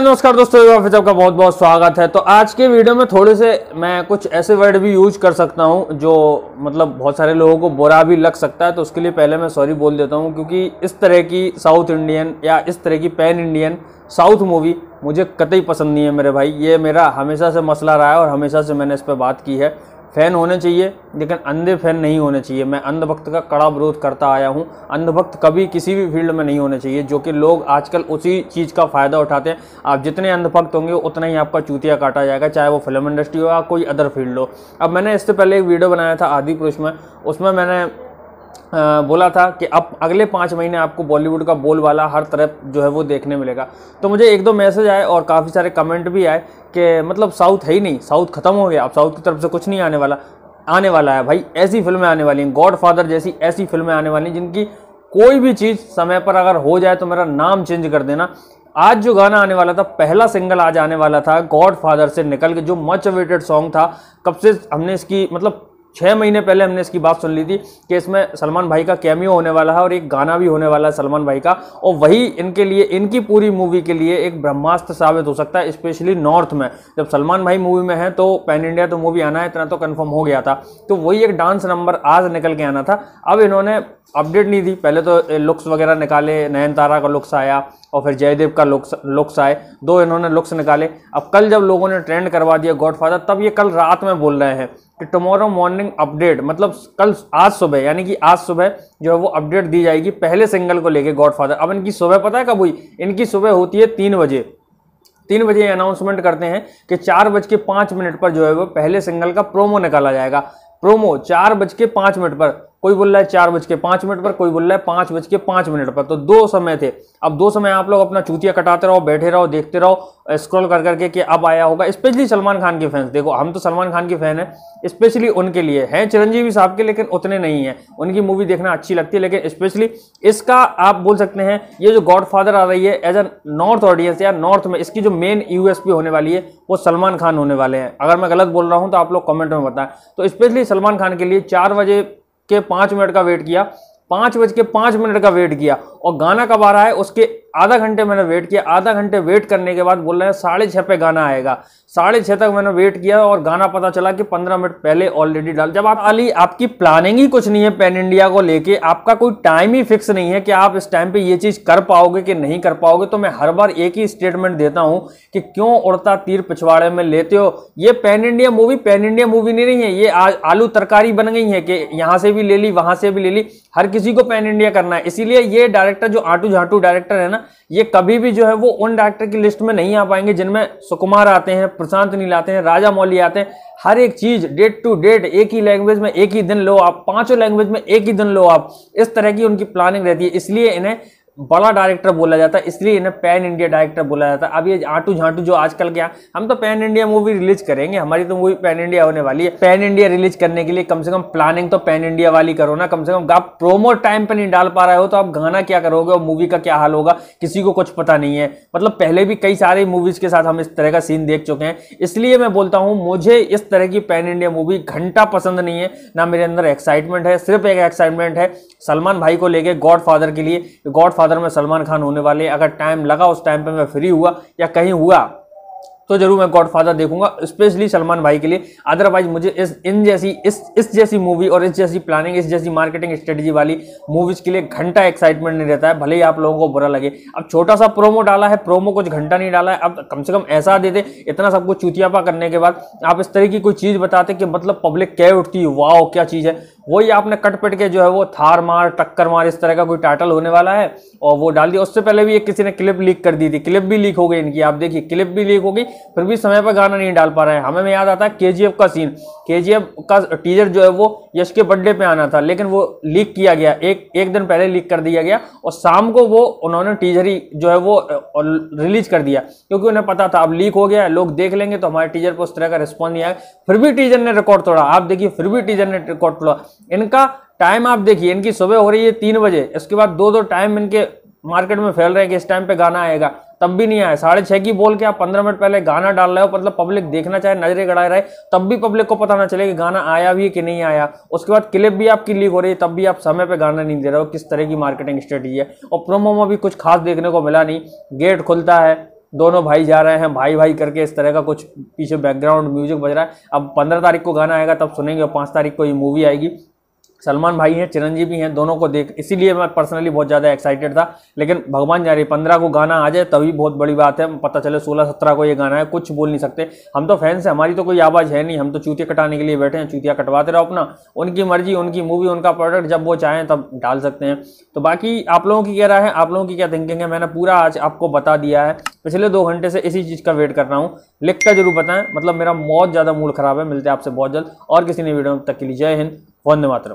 नमस्कार दोस्तों फिर आपका बहुत बहुत स्वागत है तो आज के वीडियो में थोड़े से मैं कुछ ऐसे वर्ड भी यूज कर सकता हूं जो मतलब बहुत सारे लोगों को बुरा भी लग सकता है तो उसके लिए पहले मैं सॉरी बोल देता हूं क्योंकि इस तरह की साउथ इंडियन या इस तरह की पैन इंडियन साउथ मूवी मुझे कतई पसंद नहीं है मेरे भाई ये मेरा हमेशा से मसला रहा है और हमेशा से मैंने इस पर बात की है फ़ैन होने चाहिए लेकिन अंधे फ़ैन नहीं होने चाहिए मैं अंधभक्त का कड़ा विरोध करता आया हूँ अंधभक्त कभी किसी भी फील्ड में नहीं होने चाहिए जो कि लोग आजकल उसी चीज़ का फ़ायदा उठाते हैं आप जितने अंधभक्त होंगे उतना ही आपका चूतिया काटा जाएगा चाहे वो फिल्म इंडस्ट्री हो या कोई अदर फील्ड हो अब मैंने इससे पहले एक वीडियो बनाया था आदि पुरुष में उसमें मैंने बोला था कि अब अगले पाँच महीने आपको बॉलीवुड का बोल वाला हर तरफ जो है वो देखने मिलेगा तो मुझे एक दो मैसेज आए और काफ़ी सारे कमेंट भी आए कि मतलब साउथ है ही नहीं साउथ ख़त्म हो गया अब साउथ की तरफ से कुछ नहीं आने वाला आने वाला है भाई ऐसी फिल्में आने वाली हैं गॉड फादर जैसी ऐसी फिल्में आने वाली हैं जिनकी कोई भी चीज़ समय पर अगर हो जाए तो मेरा नाम चेंज कर देना आज जो गाना आने वाला था पहला सिंगल आज आने वाला था गॉड फादर से निकल के जो मच अवेटेड सॉन्ग था कब से हमने इसकी मतलब छः महीने पहले हमने इसकी बात सुन ली थी कि इसमें सलमान भाई का कैमियो होने वाला है और एक गाना भी होने वाला है सलमान भाई का और वही इनके लिए इनकी पूरी मूवी के लिए एक ब्रह्मास्त्र साबित हो सकता है स्पेशली नॉर्थ में जब सलमान भाई मूवी में है तो पैन इंडिया तो मूवी आना है इतना तो कन्फर्म हो गया था तो वही एक डांस नंबर आज निकल के आना था अब इन्होंने अपडेट नहीं दी पहले तो लुक्स वगैरह निकाले नयनतारा का लुक्स आया और फिर जयदेव का लुक्स लुक्स आए दो इन्होंने लुक्स निकाले अब कल जब लोगों ने ट्रेंड करवा दिया गॉडफादर तब ये कल रात में बोल रहे हैं टमोरो मॉर्निंग अपडेट मतलब कल आज सुबह यानी कि आज सुबह जो है वो अपडेट दी जाएगी पहले सिंगल को लेके गॉडफादर अब इनकी सुबह पता है कब हुई इनकी सुबह होती है तीन बजे तीन बजे अनाउंसमेंट करते हैं कि चार बज के पाँच मिनट पर जो है वो पहले सिंगल का प्रोमो निकाला जाएगा प्रोमो चार बज के पाँच मिनट पर कोई बोल रहा है चार बज के पाँच मिनट पर कोई बोल रहा है पाँच बज के पाँच मिनट पर तो दो समय थे अब दो समय आप लोग अपना चूतिया कटाते रहो बैठे रहो देखते रहो स्क्रॉल कर करके कि अब आया होगा स्पेशली सलमान खान के फैंस देखो हम तो सलमान खान के फैन हैं स्पेशली उनके लिए हैं चिरंजीवी साहब के लेकिन उतने नहीं हैं उनकी मूवी देखना अच्छी लगती है लेकिन स्पेशली इसका आप बोल सकते हैं ये जो गॉडफादर आ रही है एज अ नॉर्थ ऑडियंस या नॉर्थ में इसकी जो मेन यूएसपी होने वाली है वो सलमान खान होने वाले हैं अगर मैं गलत बोल रहा हूँ तो आप लोग कमेंट में बताएं तो स्पेशली सलमान खान के लिए चार बजे के मिनट का वेट किया पांच बज के पांच मिनट का वेट किया और गाना कब आ रहा है उसके आधा घंटे मैंने वेट किया आधा घंटे वेट करने के बाद बोल रहे हैं साढ़े छः पे गाना आएगा साढ़े छः तक मैंने वेट किया और गाना पता चला कि पंद्रह मिनट पहले ऑलरेडी डाल जब आप अली आपकी प्लानिंग ही कुछ नहीं है पैन इंडिया को लेके आपका कोई टाइम ही फिक्स नहीं है कि आप इस टाइम पे ये चीज़ कर पाओगे कि नहीं कर पाओगे तो मैं हर बार एक ही स्टेटमेंट देता हूँ कि क्यों उड़ता तीर पिछवाड़े में लेते हो ये pan India movie pan India movie नहीं रही है ये आलू तरकारी बन गई है कि यहाँ से भी ले ली वहाँ से भी ले ली हर किसी को पैन इंडिया करना है इसीलिए ये डायरेक्टर जो आटू झाटू डायरेक्टर है ना ये कभी भी जो है वो उन डायरेक्टर की लिस्ट में नहीं आ पाएंगे जिनमें सुकुमार आते हैं प्रशांत नील आते हैं राजा मौली आते हैं हर एक चीज डेट टू डेट एक ही लैंग्वेज में एक ही दिन लो आप पांचों लैंग्वेज में एक ही दिन लो आप इस तरह की उनकी प्लानिंग रहती है इसलिए इन्हें बड़ा डायरेक्टर बोला जाता है इसलिए इन्हें पैन इंडिया डायरेक्टर बोला जाता है अब ये आटू झांटू जो आजकल क्या हम तो पैन इंडिया मूवी रिलीज करेंगे हमारी तो मूवी पैन इंडिया होने वाली है पैन इंडिया रिलीज करने के लिए कम से कम प्लानिंग तो पैन इंडिया वाली करो ना कम से कम आप प्रोमो टाइम पर नहीं डाल पा रहे हो तो आप गाना क्या करोगे और मूवी का क्या हाल होगा किसी को कुछ पता नहीं है मतलब पहले भी कई सारी मूवीज के साथ हम इस तरह का सीन देख चुके हैं इसलिए मैं बोलता हूँ मुझे इस तरह की पैन इंडिया मूवी घंटा पसंद नहीं है ना मेरे अंदर एक्साइटमेंट है सिर्फ एक एक्साइटमेंट है सलमान भाई को लेके गॉड के लिए गॉड गॉडफादर में सलमान खान होने वाले अगर टाइम लगा उस टाइम पे मैं फ्री हुआ या कहीं हुआ तो जरूर मैं गॉडफादर देखूंगा स्पेशली सलमान भाई के लिए अदरवाइज मुझे इस इन जैसी इस इस जैसी मूवी और इस जैसी प्लानिंग इस जैसी मार्केटिंग स्ट्रेटजी वाली मूवीज के लिए घंटा एक्साइटमेंट नहीं रहता है भले ही आप लोगों को बुरा लगे अब छोटा सा प्रोमो डाला है प्रोमो कुछ घंटा नहीं डाला है अब कम से कम ऐसा दे दे इतना सब कुछ चुतियापा करने के बाद आप इस तरह की कोई चीज़ बताते कि मतलब पब्लिक कह उठती है वाह क्या चीज़ है वही आपने कट पिट के जो है वो थार मार टक्कर मार इस तरह का कोई टाइटल होने वाला है और वो डाल दिया उससे पहले भी एक किसी ने क्लिप लीक कर दी थी क्लिप भी लीक हो गई इनकी आप देखिए क्लिप भी लीक हो गई फिर भी समय पर गाना नहीं डाल पा रहे हैं हमें याद आता है के का सीन के का टीजर जो है वो यश के बर्थडे पर आना था लेकिन वो लीक किया गया एक एक दिन पहले लीक कर दिया गया और शाम को वो उन्होंने टीजर ही जो है वो रिलीज कर दिया क्योंकि उन्हें पता था अब लीक हो गया लोग देख लेंगे तो हमारे टीजर पर उस तरह का रिस्पॉन्स नहीं आया फिर भी टीजर ने रिकॉर्ड तोड़ा आप देखिए फिर भी टीजर ने रिकॉर्ड तोड़ा इनका टाइम आप देखिए इनकी सुबह हो रही है तीन बजे इसके बाद दो दो टाइम इनके मार्केट में फैल रहे हैं कि इस टाइम पे गाना आएगा तब भी नहीं आया साढ़े छः की बोल के आप पंद्रह मिनट पहले गाना डाल रहे हो मतलब पब्लिक देखना चाहे नजरें गड़ाए रहे तब भी पब्लिक को पता ना चले कि गाना आया भी है कि नहीं आया उसके बाद क्लिप भी आपकी लीक हो रही है तब भी आप समय पर गाना नहीं दे रहे हो किस तरह की मार्केटिंग स्ट्रेटी है और प्रोमो में भी कुछ खास देखने को मिला नहीं गेट खुलता है दोनों भाई जा रहे हैं भाई भाई करके इस तरह का कुछ पीछे बैकग्राउंड म्यूजिक बज रहा है अब पंद्रह तारीख को गाना आएगा तब सुनेंगे और पाँच तारीख को ये मूवी आएगी सलमान भाई हैं चिरंजी भी हैं दोनों को देख इसीलिए मैं पर्सनली बहुत ज़्यादा एक्साइटेड था लेकिन भगवान जा रही पंद्रह को गाना आ जाए तभी बहुत बड़ी बात है पता चले सोलह सत्रह को ये गाना है कुछ बोल नहीं सकते हम तो फैंस हैं हमारी तो कोई आवाज़ है नहीं हम तो चूतिया कटाने के लिए बैठे हैं चूतिया कटवाते रहो अपना उनकी मर्जी उनकी मूवी उनका प्रोडक्ट जब वो चाहें तब डाल सकते हैं तो बाकी आप लोगों की क्या राय है आप लोगों की क्या थिंकिंग है मैंने पूरा आज आपको बता दिया है पिछले दो घंटे से इसी चीज़ का वेट कर रहा हूँ कर जरूर बताएं मतलब मेरा बहुत ज़्यादा मूड खराब है मिलते हैं आपसे बहुत जल्द और किसी ने वीडियो तक के लिए जय हिंद वंदे मातरम